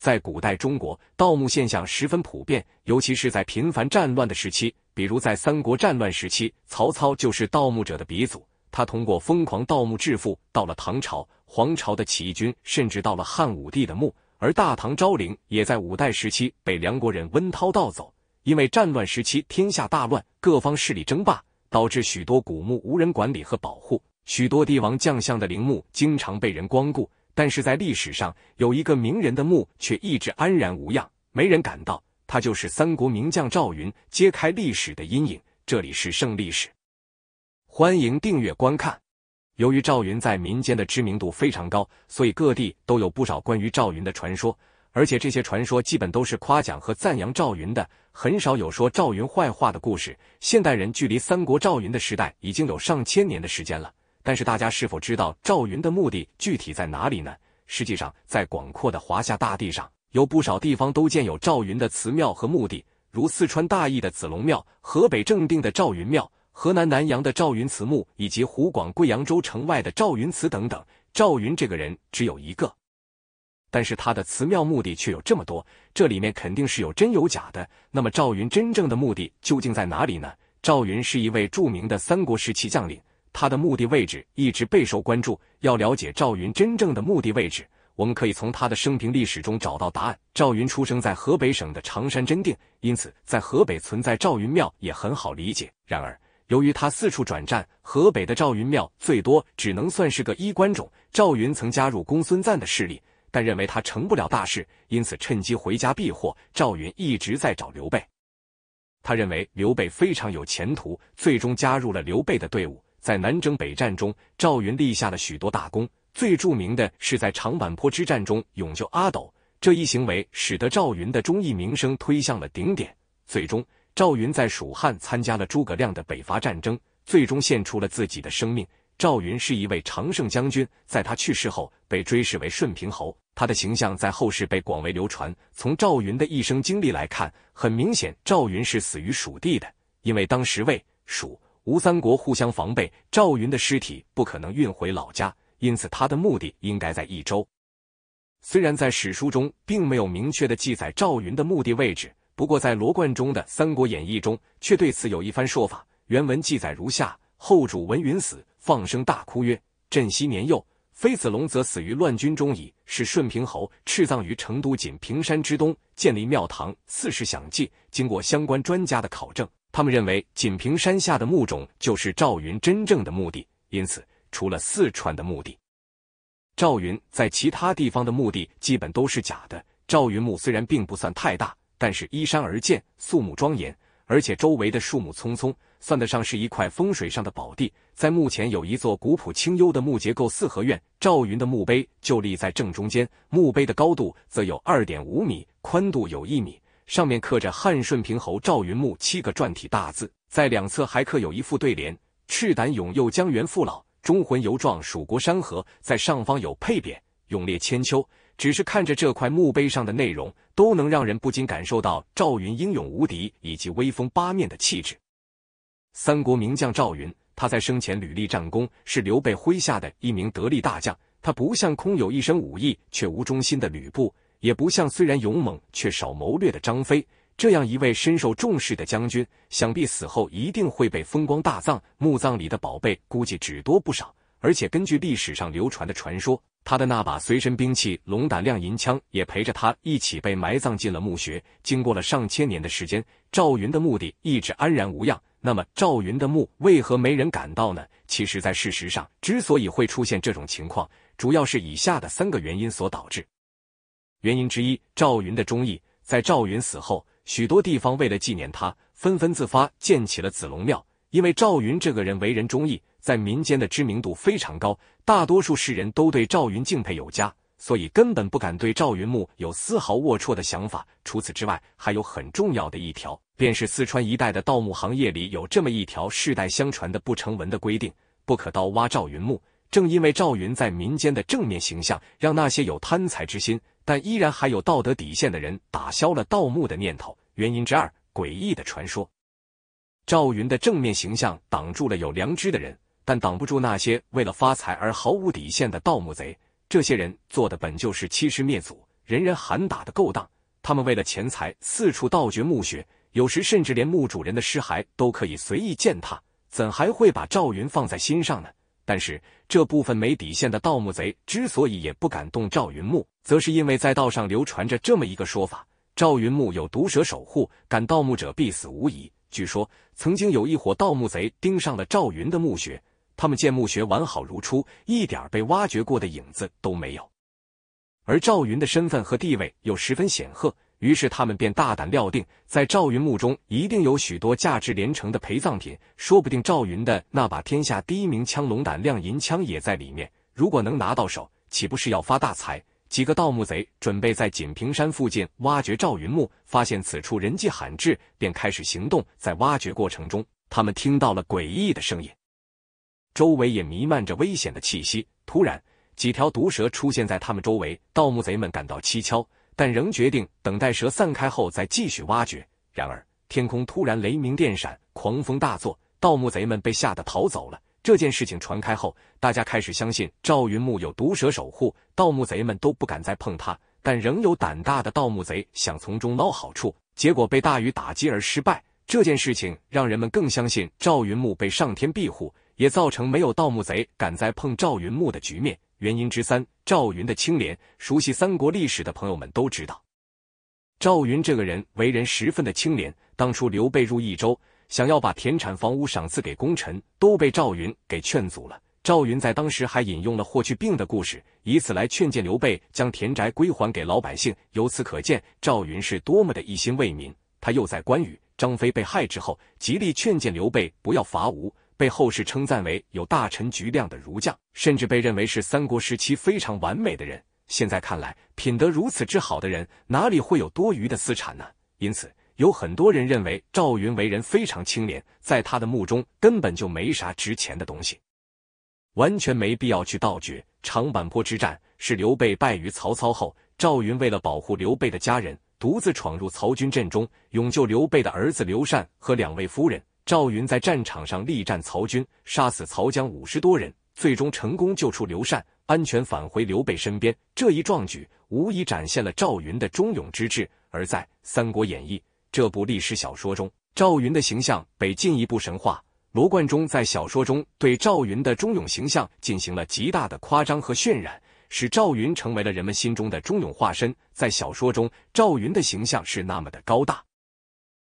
在古代中国，盗墓现象十分普遍，尤其是在频繁战乱的时期。比如在三国战乱时期，曹操就是盗墓者的鼻祖。他通过疯狂盗墓致富。到了唐朝，黄巢的起义军甚至到了汉武帝的墓，而大唐昭陵也在五代时期被梁国人温韬盗走。因为战乱时期天下大乱，各方势力争霸，导致许多古墓无人管理和保护，许多帝王将相的陵墓经常被人光顾。但是在历史上，有一个名人的墓却一直安然无恙，没人敢到。他就是三国名将赵云。揭开历史的阴影，这里是《胜历史》，欢迎订阅观看。由于赵云在民间的知名度非常高，所以各地都有不少关于赵云的传说，而且这些传说基本都是夸奖和赞扬赵云的，很少有说赵云坏话的故事。现代人距离三国赵云的时代已经有上千年的时间了。但是大家是否知道赵云的目的具体在哪里呢？实际上，在广阔的华夏大地上，有不少地方都建有赵云的祠庙和墓地，如四川大邑的子龙庙、河北正定的赵云庙、河南南阳的赵云祠墓，以及湖广贵阳州城外的赵云祠等等。赵云这个人只有一个，但是他的祠庙、目的却有这么多，这里面肯定是有真有假的。那么赵云真正的目的究竟在哪里呢？赵云是一位著名的三国时期将领。他的墓地位置一直备受关注。要了解赵云真正的墓地位置，我们可以从他的生平历史中找到答案。赵云出生在河北省的常山真定，因此在河北存在赵云庙也很好理解。然而，由于他四处转战，河北的赵云庙最多只能算是个衣冠冢。赵云曾加入公孙瓒的势力，但认为他成不了大事，因此趁机回家避祸。赵云一直在找刘备，他认为刘备非常有前途，最终加入了刘备的队伍。在南征北战中，赵云立下了许多大功。最著名的是在长坂坡之战中勇救阿斗，这一行为使得赵云的忠义名声推向了顶点。最终，赵云在蜀汉参加了诸葛亮的北伐战争，最终献出了自己的生命。赵云是一位常胜将军，在他去世后被追视为顺平侯。他的形象在后世被广为流传。从赵云的一生经历来看，很明显赵云是死于蜀地的，因为当时为蜀。吴、三国互相防备，赵云的尸体不可能运回老家，因此他的目的应该在益州。虽然在史书中并没有明确的记载赵云的目的位置，不过在罗贯中的《三国演义》中却对此有一番说法。原文记载如下：后主闻云死，放声大哭曰：“朕昔年幼，非子龙则死于乱军中矣。是顺平侯，敕葬于成都锦屏山之东，建立庙堂，四时享祭。经过相关专家的考证。”他们认为锦屏山下的墓冢就是赵云真正的墓地，因此除了四川的墓地，赵云在其他地方的墓地基本都是假的。赵云墓虽然并不算太大，但是依山而建，肃穆庄严，而且周围的树木葱葱，算得上是一块风水上的宝地。在墓前有一座古朴清幽的木结构四合院，赵云的墓碑就立在正中间，墓碑的高度则有二点五米，宽度有一米。上面刻着“汉顺平侯赵云墓”七个篆体大字，在两侧还刻有一副对联：“赤胆勇佑江原父老，忠魂犹壮蜀国山河。”在上方有配匾：“勇烈千秋。”只是看着这块墓碑上的内容，都能让人不禁感受到赵云英勇无敌以及威风八面的气质。三国名将赵云，他在生前屡立战功，是刘备麾下的一名得力大将。他不像空有一身武艺却无忠心的吕布。也不像虽然勇猛却少谋略的张飞这样一位深受重视的将军，想必死后一定会被风光大葬，墓葬里的宝贝估计只多不少。而且根据历史上流传的传说，他的那把随身兵器龙胆亮银枪也陪着他一起被埋葬进了墓穴。经过了上千年的时间，赵云的墓地一直安然无恙。那么赵云的墓为何没人赶到呢？其实，在事实上，之所以会出现这种情况，主要是以下的三个原因所导致。原因之一，赵云的忠义。在赵云死后，许多地方为了纪念他，纷纷自发建起了子龙庙。因为赵云这个人为人忠义，在民间的知名度非常高，大多数世人都对赵云敬佩有加，所以根本不敢对赵云墓有丝毫龌龊的想法。除此之外，还有很重要的一条，便是四川一带的盗墓行业里有这么一条世代相传的不成文的规定：不可盗挖赵云墓。正因为赵云在民间的正面形象，让那些有贪财之心但依然还有道德底线的人打消了盗墓的念头。原因之二，诡异的传说。赵云的正面形象挡住了有良知的人，但挡不住那些为了发财而毫无底线的盗墓贼。这些人做的本就是欺师灭祖、人人喊打的勾当。他们为了钱财四处盗掘墓穴，有时甚至连墓主人的尸骸都可以随意践踏，怎还会把赵云放在心上呢？但是这部分没底线的盗墓贼之所以也不敢动赵云墓，则是因为在道上流传着这么一个说法：赵云墓有毒蛇守护，敢盗墓者必死无疑。据说曾经有一伙盗墓贼盯上了赵云的墓穴，他们见墓穴完好如初，一点被挖掘过的影子都没有，而赵云的身份和地位又十分显赫。于是他们便大胆料定，在赵云墓中一定有许多价值连城的陪葬品，说不定赵云的那把天下第一名枪龙胆亮银枪也在里面。如果能拿到手，岂不是要发大财？几个盗墓贼准备在锦屏山附近挖掘赵云墓，发现此处人迹罕至，便开始行动。在挖掘过程中，他们听到了诡异的声音，周围也弥漫着危险的气息。突然，几条毒蛇出现在他们周围，盗墓贼们感到蹊跷。但仍决定等待蛇散开后再继续挖掘。然而，天空突然雷鸣电闪，狂风大作，盗墓贼们被吓得逃走了。这件事情传开后，大家开始相信赵云墓有毒蛇守护，盗墓贼们都不敢再碰它。但仍有胆大的盗墓贼想从中捞好处，结果被大雨打击而失败。这件事情让人们更相信赵云墓被上天庇护，也造成没有盗墓贼敢再碰赵云墓的局面。原因之三，赵云的清廉。熟悉三国历史的朋友们都知道，赵云这个人为人十分的清廉。当初刘备入益州，想要把田产房屋赏赐给功臣，都被赵云给劝阻了。赵云在当时还引用了霍去病的故事，以此来劝谏刘备将田宅归还给老百姓。由此可见，赵云是多么的一心为民。他又在关羽、张飞被害之后，极力劝谏刘备不要伐吴。被后世称赞为有大臣局量的儒将，甚至被认为是三国时期非常完美的人。现在看来，品德如此之好的人，哪里会有多余的私产呢？因此，有很多人认为赵云为人非常清廉，在他的墓中根本就没啥值钱的东西，完全没必要去盗掘。长坂坡之战是刘备败于曹操后，赵云为了保护刘备的家人，独自闯入曹军阵中，勇救刘备的儿子刘禅和两位夫人。赵云在战场上力战曹军，杀死曹将五十多人，最终成功救出刘禅，安全返回刘备身边。这一壮举无疑展现了赵云的忠勇之志。而在《三国演义》这部历史小说中，赵云的形象被进一步神话。罗贯中在小说中对赵云的忠勇形象进行了极大的夸张和渲染，使赵云成为了人们心中的忠勇化身。在小说中，赵云的形象是那么的高大。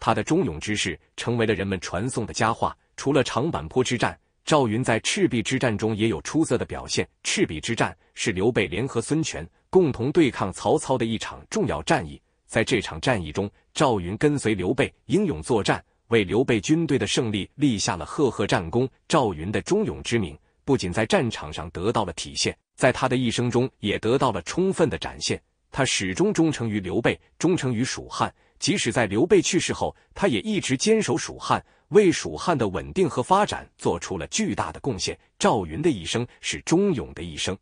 他的忠勇之士成为了人们传颂的佳话。除了长坂坡之战，赵云在赤壁之战中也有出色的表现。赤壁之战是刘备联合孙权共同对抗曹操的一场重要战役，在这场战役中，赵云跟随刘备英勇作战，为刘备军队的胜利立下了赫赫战功。赵云的忠勇之名不仅在战场上得到了体现，在他的一生中也得到了充分的展现。他始终忠诚于刘备，忠诚于蜀汉。即使在刘备去世后，他也一直坚守蜀汉，为蜀汉的稳定和发展做出了巨大的贡献。赵云的一生是忠勇的一生，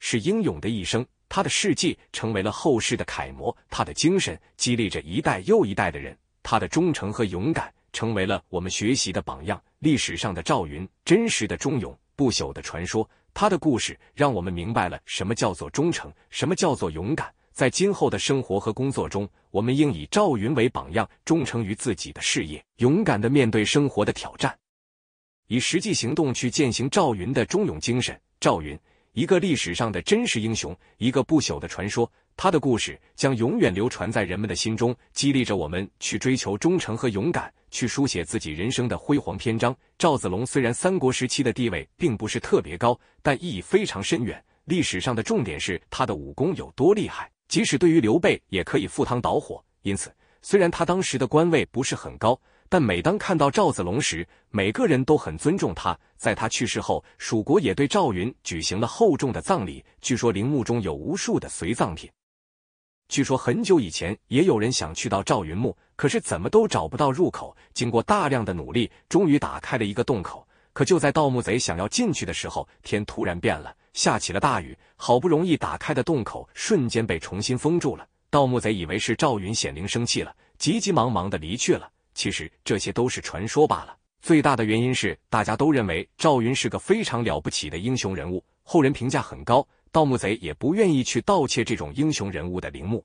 是英勇的一生。他的事迹成为了后世的楷模，他的精神激励着一代又一代的人。他的忠诚和勇敢成为了我们学习的榜样。历史上的赵云，真实的忠勇，不朽的传说。他的故事让我们明白了什么叫做忠诚，什么叫做勇敢。在今后的生活和工作中，我们应以赵云为榜样，忠诚于自己的事业，勇敢的面对生活的挑战，以实际行动去践行赵云的忠勇精神。赵云，一个历史上的真实英雄，一个不朽的传说，他的故事将永远流传在人们的心中，激励着我们去追求忠诚和勇敢，去书写自己人生的辉煌篇章。赵子龙虽然三国时期的地位并不是特别高，但意义非常深远。历史上的重点是他的武功有多厉害。即使对于刘备，也可以赴汤蹈火。因此，虽然他当时的官位不是很高，但每当看到赵子龙时，每个人都很尊重他。在他去世后，蜀国也对赵云举行了厚重的葬礼。据说陵墓中有无数的随葬品。据说很久以前，也有人想去到赵云墓，可是怎么都找不到入口。经过大量的努力，终于打开了一个洞口。可就在盗墓贼想要进去的时候，天突然变了。下起了大雨，好不容易打开的洞口瞬间被重新封住了。盗墓贼以为是赵云显灵生气了，急急忙忙的离去了。其实这些都是传说罢了。最大的原因是大家都认为赵云是个非常了不起的英雄人物，后人评价很高，盗墓贼也不愿意去盗窃这种英雄人物的陵墓。